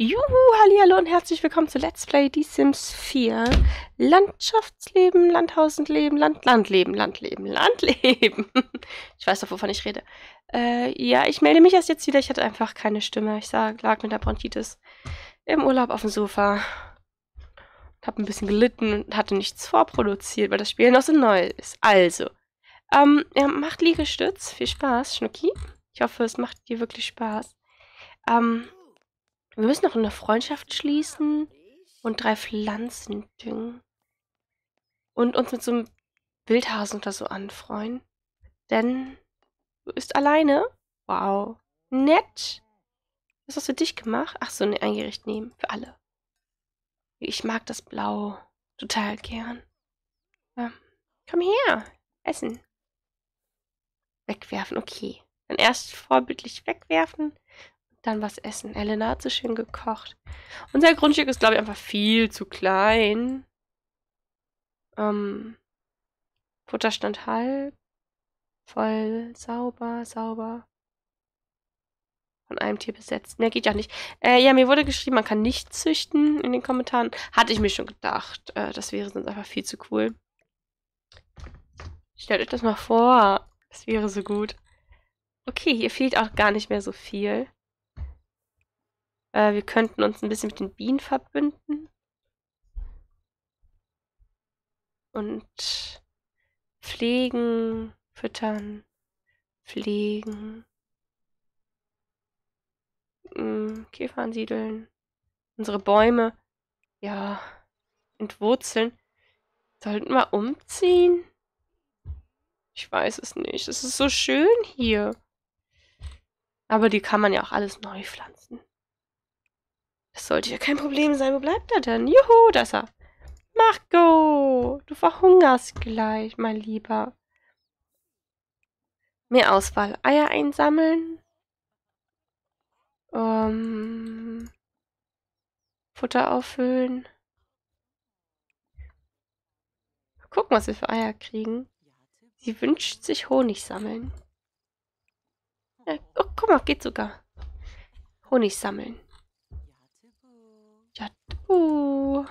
Juhu, hallo und herzlich willkommen zu Let's Play The Sims 4. Landschaftsleben, Landhausenleben, Land, Landleben, Landleben, Landleben. Ich weiß doch, wovon ich rede. Äh, ja, ich melde mich erst jetzt wieder. Ich hatte einfach keine Stimme. Ich sah, lag mit der Bronchitis im Urlaub auf dem Sofa. Hab ein bisschen gelitten und hatte nichts vorproduziert, weil das Spiel noch so neu ist. Also, ähm, ja, macht Liegestütz. Viel Spaß, Schnucki. Ich hoffe, es macht dir wirklich Spaß. Ähm, wir müssen noch eine Freundschaft schließen und drei Pflanzen düngen. Und uns mit so einem Wildhasen oder so anfreuen. Denn du bist alleine. Wow. Nett. Was hast du für dich gemacht? Ach so, ein Gericht nehmen. Für alle. Ich mag das Blau total gern. Ja. Ähm, komm her. Essen. Wegwerfen, okay. Dann erst vorbildlich wegwerfen dann was essen. Elena hat so schön gekocht. Unser Grundstück ist, glaube ich, einfach viel zu klein. Ähm, Futterstand halb. Voll sauber, sauber. Von einem Tier besetzt. Ne, geht ja nicht. Äh, ja, mir wurde geschrieben, man kann nicht züchten in den Kommentaren. Hatte ich mir schon gedacht. Äh, das wäre sonst einfach viel zu cool. Stellt euch das mal vor. Das wäre so gut. Okay, hier fehlt auch gar nicht mehr so viel. Äh, wir könnten uns ein bisschen mit den Bienen verbünden. Und pflegen, füttern, pflegen. Mm, Käfer ansiedeln. Unsere Bäume, ja, entwurzeln. Sollten wir umziehen? Ich weiß es nicht. Es ist so schön hier. Aber die kann man ja auch alles neu pflanzen. Das sollte ja kein Problem sein. Wo bleibt er denn? Juhu, da ist er. Marco, du verhungerst gleich, mein Lieber. Mehr Auswahl. Eier einsammeln. Ähm, Futter auffüllen. Gucken, was wir für Eier kriegen. Sie wünscht sich Honig sammeln. Ja, oh, guck mal, geht sogar. Honig sammeln. Ja, du.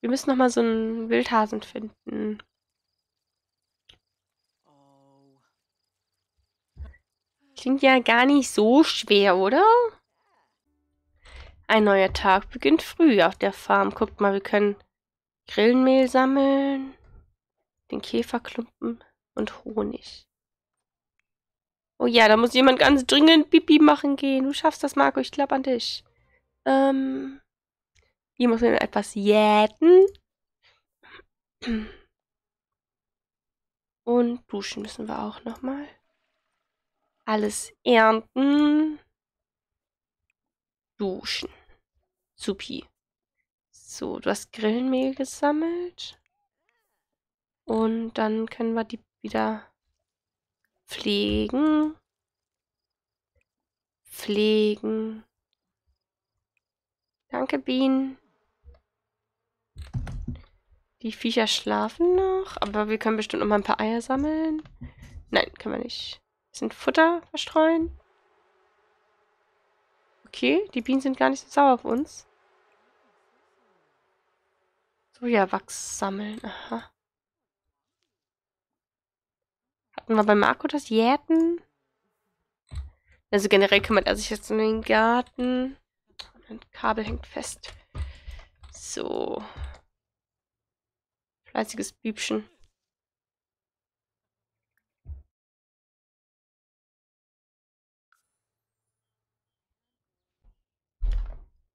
Wir müssen noch mal so einen Wildhasen finden. Klingt ja gar nicht so schwer, oder? Ein neuer Tag beginnt früh auf der Farm. Guckt mal, wir können Grillenmehl sammeln, den Käferklumpen und Honig. Oh ja, da muss jemand ganz dringend Pipi machen gehen. Du schaffst das, Marco. Ich glaube an dich. Ähm, hier muss man etwas jäten. Und duschen müssen wir auch nochmal. Alles ernten. Duschen. Supi. So, du hast Grillenmehl gesammelt. Und dann können wir die wieder pflegen. Pflegen. Danke, Bienen. Die Viecher schlafen noch, aber wir können bestimmt noch mal ein paar Eier sammeln. Nein, können wir nicht. Wir sind Futter verstreuen. Okay, die Bienen sind gar nicht so sauer auf uns. Sojawachs sammeln, aha. Hatten wir bei Marco das Jäten? Also generell kümmert er sich jetzt um den Garten. Mein Kabel hängt fest. So. Fleißiges Bübchen.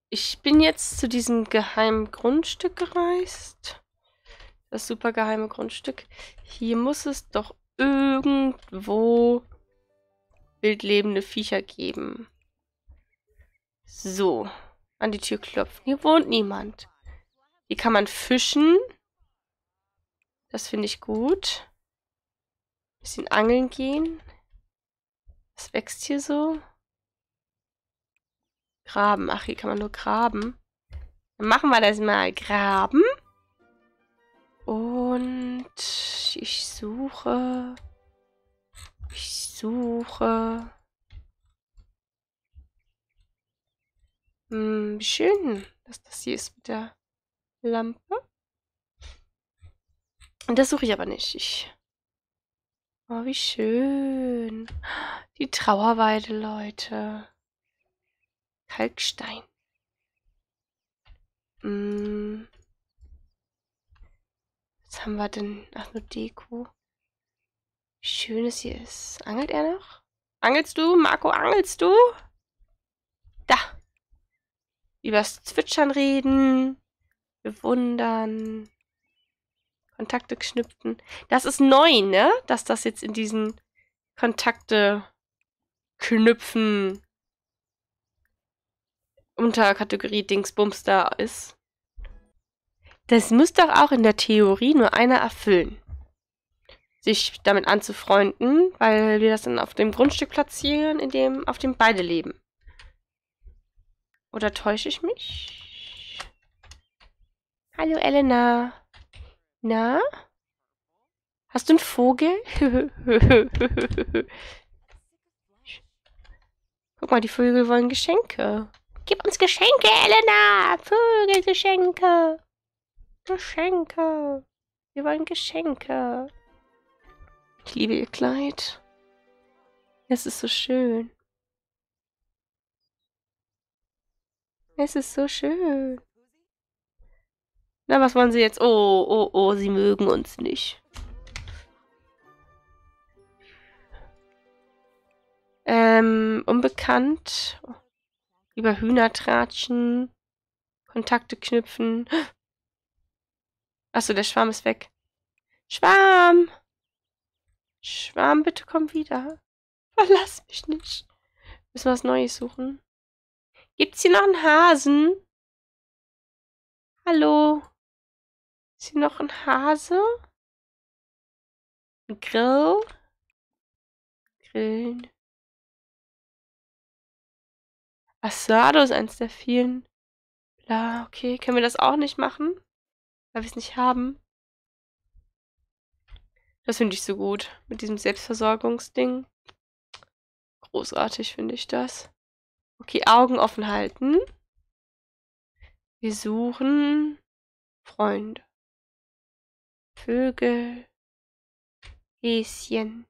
Ich bin jetzt zu diesem geheimen Grundstück gereist. Das super geheime Grundstück. Hier muss es doch irgendwo wildlebende Viecher geben. So, an die Tür klopfen. Hier wohnt niemand. Hier kann man fischen. Das finde ich gut. bisschen angeln gehen. Was wächst hier so? Graben. Ach, hier kann man nur graben. Dann machen wir das mal. Graben. Und ich suche. Ich suche. Hm, wie schön, dass das hier ist mit der Lampe. Und das suche ich aber nicht. Ich oh, wie schön. Die Trauerweide, Leute. Kalkstein. Hm. Was haben wir denn? Ach, nur Deko. Wie schön es hier ist. Angelt er noch? Angelst du? Marco, angelst du? Da übers Zwitschern reden, bewundern, Kontakte knüpfen. Das ist neu, ne? Dass das jetzt in diesen Kontakte knüpfen Unterkategorie Dingsbums da ist. Das muss doch auch in der Theorie nur einer erfüllen. Sich damit anzufreunden, weil wir das dann auf dem Grundstück platzieren, in dem, auf dem beide leben. Oder täusche ich mich? Hallo, Elena. Na? Hast du einen Vogel? Guck mal, die Vögel wollen Geschenke. Gib uns Geschenke, Elena! Vögelgeschenke! Geschenke! Wir wollen Geschenke. Ich liebe ihr Kleid. Es ist so schön. Es ist so schön. Na, was wollen sie jetzt? Oh, oh, oh, sie mögen uns nicht. Ähm, unbekannt. Über Hühnertratschen. Kontakte knüpfen. Achso, der Schwarm ist weg. Schwarm! Schwarm, bitte komm wieder. Verlass mich nicht. Müssen wir was Neues suchen. Gibt's hier noch einen Hasen? Hallo? Ist hier noch ein Hase? Ein Grill? Grillen. Asado ist eins der vielen. Bla, okay. Können wir das auch nicht machen? Weil wir es nicht haben. Das finde ich so gut. Mit diesem Selbstversorgungsding. Großartig finde ich das. Okay, Augen offen halten. Wir suchen Freunde. Vögel. Häschen.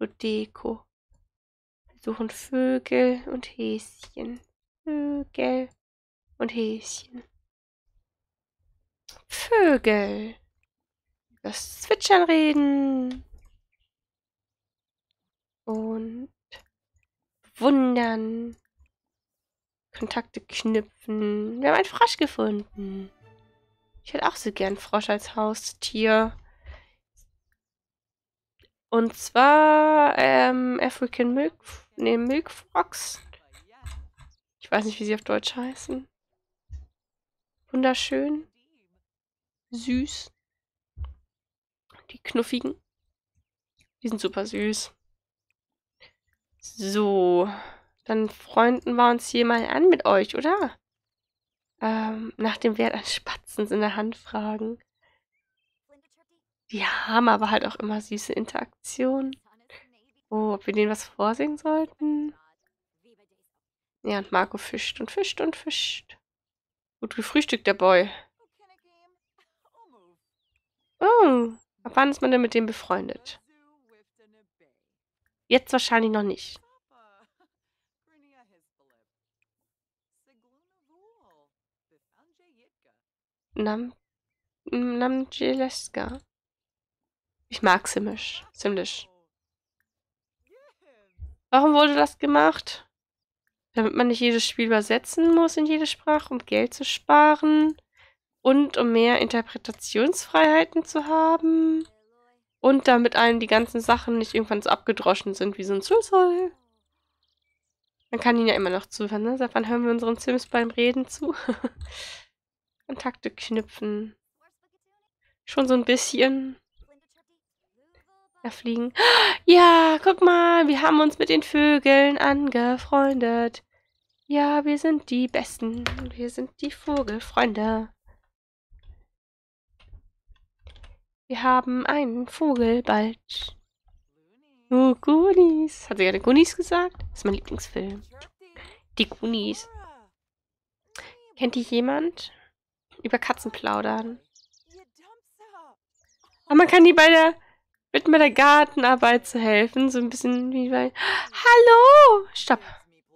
Und Deko. Wir suchen Vögel und Häschen. Vögel und Häschen. Vögel. Das Zwitschern reden. Und wundern. Kontakte knüpfen. Wir haben einen Frosch gefunden. Ich hätte auch so gern Frosch als Haustier. Und zwar ähm, African Milk, nee, Milk Frogs. Ich weiß nicht, wie sie auf Deutsch heißen. Wunderschön. Süß. Die knuffigen. Die sind super süß. So, dann freunden wir uns hier mal an mit euch, oder? Ähm, nach dem Wert an Spatzens in der Hand fragen. Die haben aber halt auch immer süße Interaktionen. Oh, ob wir denen was vorsingen sollten? Ja, und Marco fischt und fischt und fischt. Gut gefrühstückt, der Boy. Oh, ab wann ist man denn mit dem befreundet? Jetzt wahrscheinlich noch nicht. Nam mm, Namjeleska. Ich mag Simmisch. Simlisch. Warum wurde das gemacht? Damit man nicht jedes Spiel übersetzen muss in jede Sprache, um Geld zu sparen und um mehr Interpretationsfreiheiten zu haben. Und damit allen die ganzen Sachen nicht irgendwann so abgedroschen sind wie so ein Zulzoll. Man kann ihn ja immer noch zuhören, ne? Seit wann hören wir unseren Sims beim Reden zu? Kontakte knüpfen. Schon so ein bisschen. Da fliegen. Ja, guck mal, wir haben uns mit den Vögeln angefreundet. Ja, wir sind die Besten. Wir sind die Vogelfreunde. Wir haben einen Vogel bald. Oh, Goonies. Hat sie gerade Goonies gesagt? Das ist mein Lieblingsfilm. Die Goonies. Kennt die jemand? Über Katzen plaudern. Aber man kann die bei der, mit bei der Gartenarbeit zu helfen. So ein bisschen wie bei... Hallo! Stopp.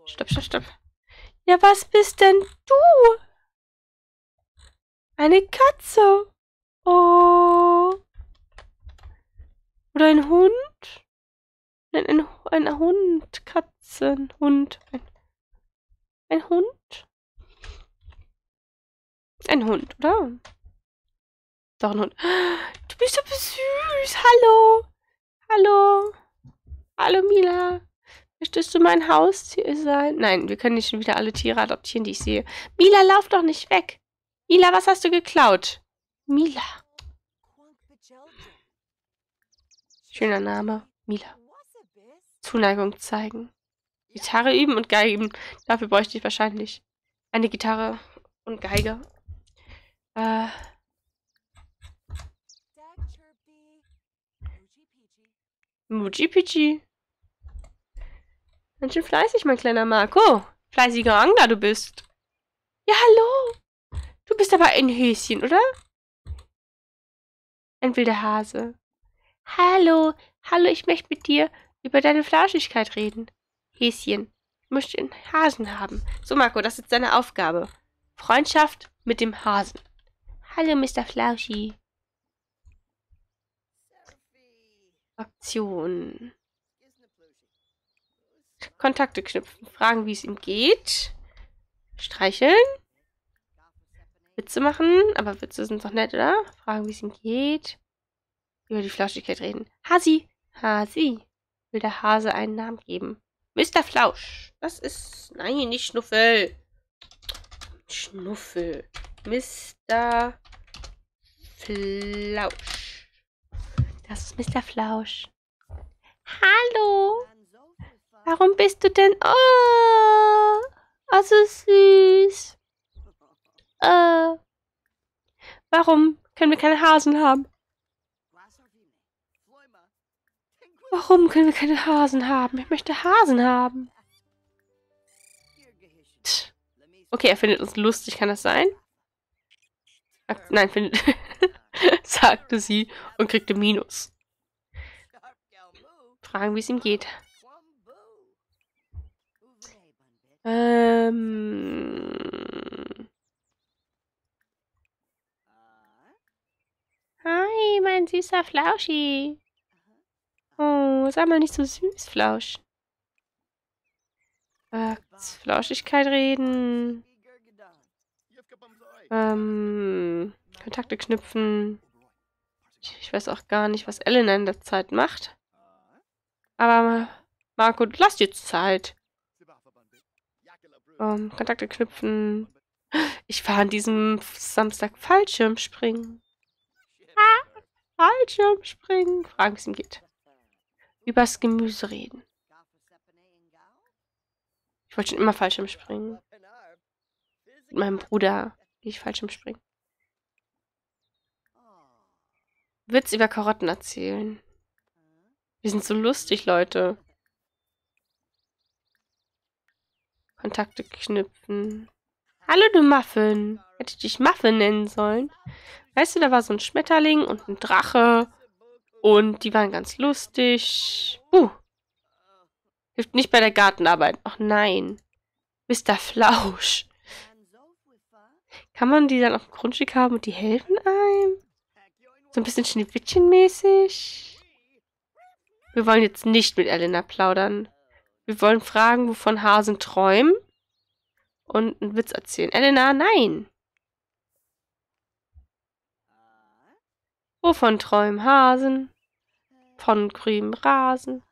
Stopp, stopp, stopp. Ja, was bist denn du? Eine Katze. Oh. Oder ein Hund? Nein, ein, ein Hund, Katzenhund. Ein, ein Hund? Ein Hund, oder? Doch, ein Hund. Du bist aber süß. Hallo. Hallo. Hallo, Mila. Möchtest du mein Haustier sein? Nein, wir können nicht schon wieder alle Tiere adoptieren, die ich sehe. Mila, lauf doch nicht weg. Mila, was hast du geklaut? Mila. Schöner Name, Mila. Zuneigung zeigen. Gitarre üben und Geige üben. Dafür bräuchte ich wahrscheinlich eine Gitarre und Geige. Äh. Mujipichi. Ganz schön fleißig, mein kleiner Marco. Fleißiger Angler du bist. Ja, hallo. Du bist aber ein Höschen, oder? Ein wilder Hase. Hallo, hallo, ich möchte mit dir über deine Flauschigkeit reden. Häschen, ich möchte einen Hasen haben. So, Marco, das ist deine Aufgabe. Freundschaft mit dem Hasen. Hallo, Mr. Flauschi. Aktion. Kontakte knüpfen. Fragen, wie es ihm geht. Streicheln. Witze machen. Aber Witze sind doch nett, oder? Fragen, wie es ihm geht über die Flauschigkeit reden. Hasi! Hasi! Will der Hase einen Namen geben. Mr. Flausch! Das ist. Nein, nicht Schnuffel! Schnuffel. Mr. Flausch. Das ist Mr. Flausch. Hallo! Warum bist du denn... Oh, also süß. Äh, warum können wir keine Hasen haben? Warum können wir keine Hasen haben? Ich möchte Hasen haben. Okay, er findet uns lustig, kann das sein? Akt Nein, findet. sagte sie und kriegte Minus. Fragen, wie es ihm geht. Ähm. Hi, mein süßer Flauschi. Sei mal nicht so süß, Flausch. Äh, Flauschigkeit reden. Ähm, Kontakte knüpfen. Ich, ich, weiß auch gar nicht, was Ellen in der Zeit macht. Aber Marco, lass dir Zeit. Ähm, Kontakte knüpfen. Ich fahre an diesem Samstag Fallschirmspringen. Ah, Fallschirmspringen. Fragen, wie es ihm geht übers Gemüse reden. Ich wollte schon immer falsch im springen. Mit meinem Bruder gehe ich falsch im springen. Witz über Karotten erzählen. Wir sind so lustig, Leute. Kontakte knüpfen. Hallo, du Muffin. Hätte ich dich Muffin nennen sollen. Weißt du, da war so ein Schmetterling und ein Drache und die waren ganz lustig. Uh. Hilft nicht bei der Gartenarbeit. Ach nein. Mr. Flausch. Kann man die dann auf dem Grundstück haben und die helfen einem? So ein bisschen Schneewittchen-mäßig? Wir wollen jetzt nicht mit Elena plaudern. Wir wollen fragen, wovon Hasen träumen und einen Witz erzählen. Elena, nein! Wovon träumen Hasen? von grünem Rasen,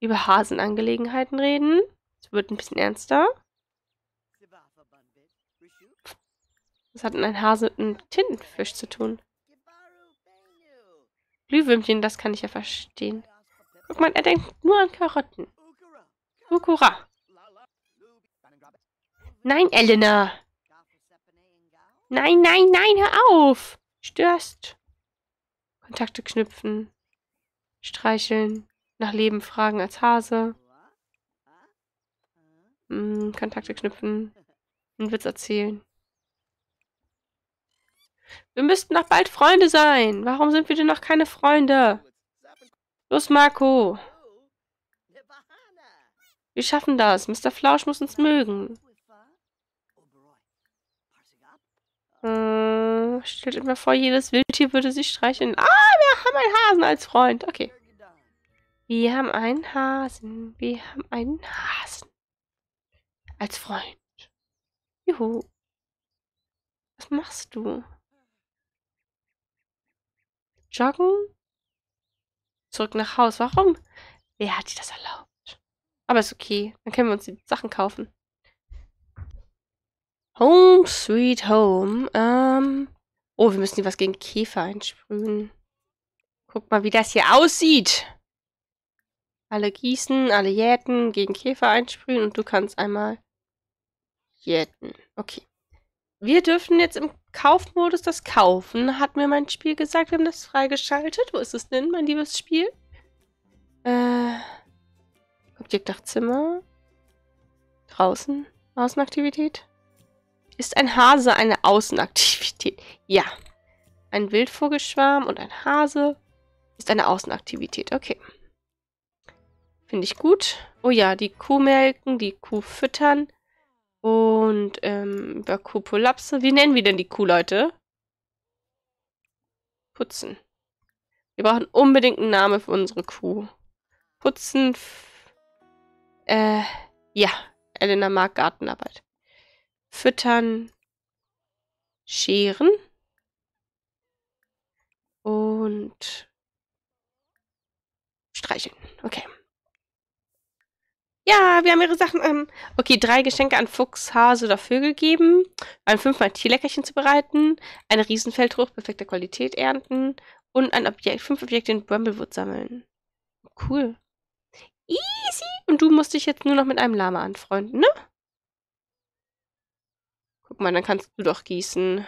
über Hasenangelegenheiten reden. Es wird ein bisschen ernster. Was hat denn ein Hase mit einem Tintenfisch zu tun? Glühwürmchen, das kann ich ja verstehen. Guck mal, er denkt nur an Karotten. Ukura. Nein, Elena. Nein, nein, nein, hör auf. Störst. Kontakte knüpfen, streicheln, nach Leben fragen als Hase. Hm, Kontakte knüpfen, einen Witz erzählen. Wir müssten doch bald Freunde sein. Warum sind wir denn noch keine Freunde? Los, Marco. Wir schaffen das. Mr. Flausch muss uns mögen. Äh, stellt euch mal vor, jedes Wildtier würde sich streicheln. Ah, wir haben einen Hasen als Freund. Okay. Wir haben einen Hasen. Wir haben einen Hasen. Als Freund. Juhu. Was machst du? Joggen? Zurück nach Haus. Warum? Wer hat dir das erlaubt? Aber ist okay. Dann können wir uns die Sachen kaufen. Home Sweet Home. Ähm. Oh, wir müssen hier was gegen Käfer einsprühen. Guck mal, wie das hier aussieht. Alle gießen, alle jäten, gegen Käfer einsprühen und du kannst einmal jäten. Okay. Wir dürfen jetzt im Kaufmodus das kaufen, hat mir mein Spiel gesagt. Wir haben das freigeschaltet. Wo ist es denn, mein liebes Spiel? Äh, Objekt nach Zimmer. Draußen. Außenaktivität. Ist ein Hase eine Außenaktivität? Ja. Ein Wildvogelschwarm und ein Hase ist eine Außenaktivität. Okay. Finde ich gut. Oh ja, die Kuh melken, die Kuh füttern und ähm, über Kuhpolapse. Wie nennen wir denn die Kuh, Leute? Putzen. Wir brauchen unbedingt einen Namen für unsere Kuh. Putzen. Äh, ja, Elena mag Gartenarbeit. Füttern, Scheren und streicheln. Okay. Ja, wir haben ihre Sachen. Ähm, okay, drei Geschenke an Fuchs, Hase oder Vögel geben. Ein fünfmal Tierleckerchen zu bereiten. Eine Riesenfeldrucht perfekter Qualität ernten. Und ein Objekt, fünf Objekte in Bramblewood sammeln. Cool. Easy. Und du musst dich jetzt nur noch mit einem Lama anfreunden, ne? Guck mal, dann kannst du doch gießen.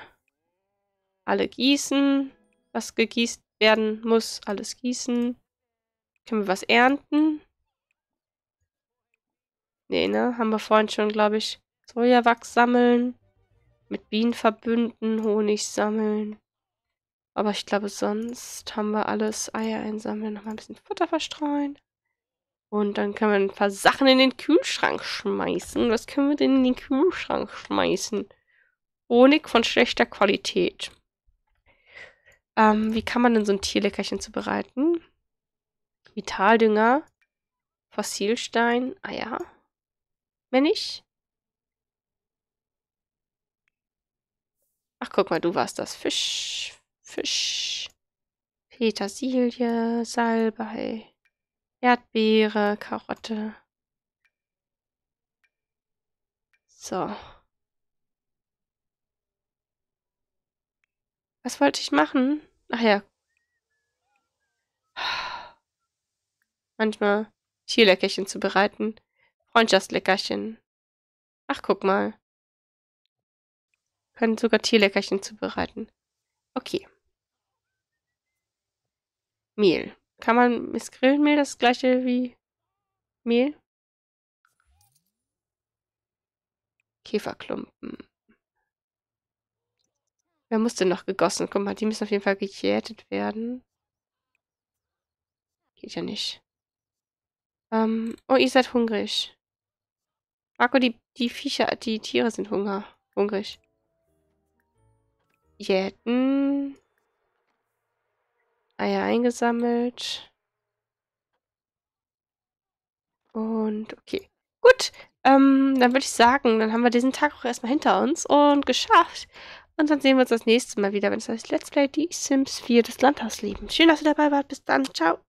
Alle gießen. Was gegießt werden muss, alles gießen. Können wir was ernten? Nee, ne? Haben wir vorhin schon, glaube ich. Sojawachs sammeln. Mit Bienen verbünden, Honig sammeln. Aber ich glaube, sonst haben wir alles. Eier einsammeln, nochmal ein bisschen Futter verstreuen. Und dann können wir ein paar Sachen in den Kühlschrank schmeißen. Was können wir denn in den Kühlschrank schmeißen? Honig von schlechter Qualität. Ähm, wie kann man denn so ein Tierleckerchen zubereiten? Vitaldünger, Fossilstein, ah ja. Wenn ich. Ach, guck mal, du warst das. Fisch, Fisch, Petersilie, Salbei. Erdbeere, Karotte. So. Was wollte ich machen? Ach ja. Manchmal Tierleckerchen zu bereiten. Freundschaftsleckerchen. Ach, guck mal. Können sogar Tierleckerchen zubereiten. Okay. Mehl. Kann man, ist Grillenmehl das gleiche wie Mehl? Käferklumpen. Wer muss denn noch gegossen? Guck mal, die müssen auf jeden Fall gejätet werden. Geht ja nicht. Ähm, oh, ihr seid hungrig. Marco, die, die Viecher, die Tiere sind Hunger, hungrig. Jäten. Eier eingesammelt. Und okay. Gut, ähm, dann würde ich sagen, dann haben wir diesen Tag auch erstmal hinter uns und geschafft. Und dann sehen wir uns das nächste Mal wieder, wenn es heißt Let's Play Die Sims 4 des Landhausleben. Schön, dass ihr dabei wart. Bis dann. Ciao.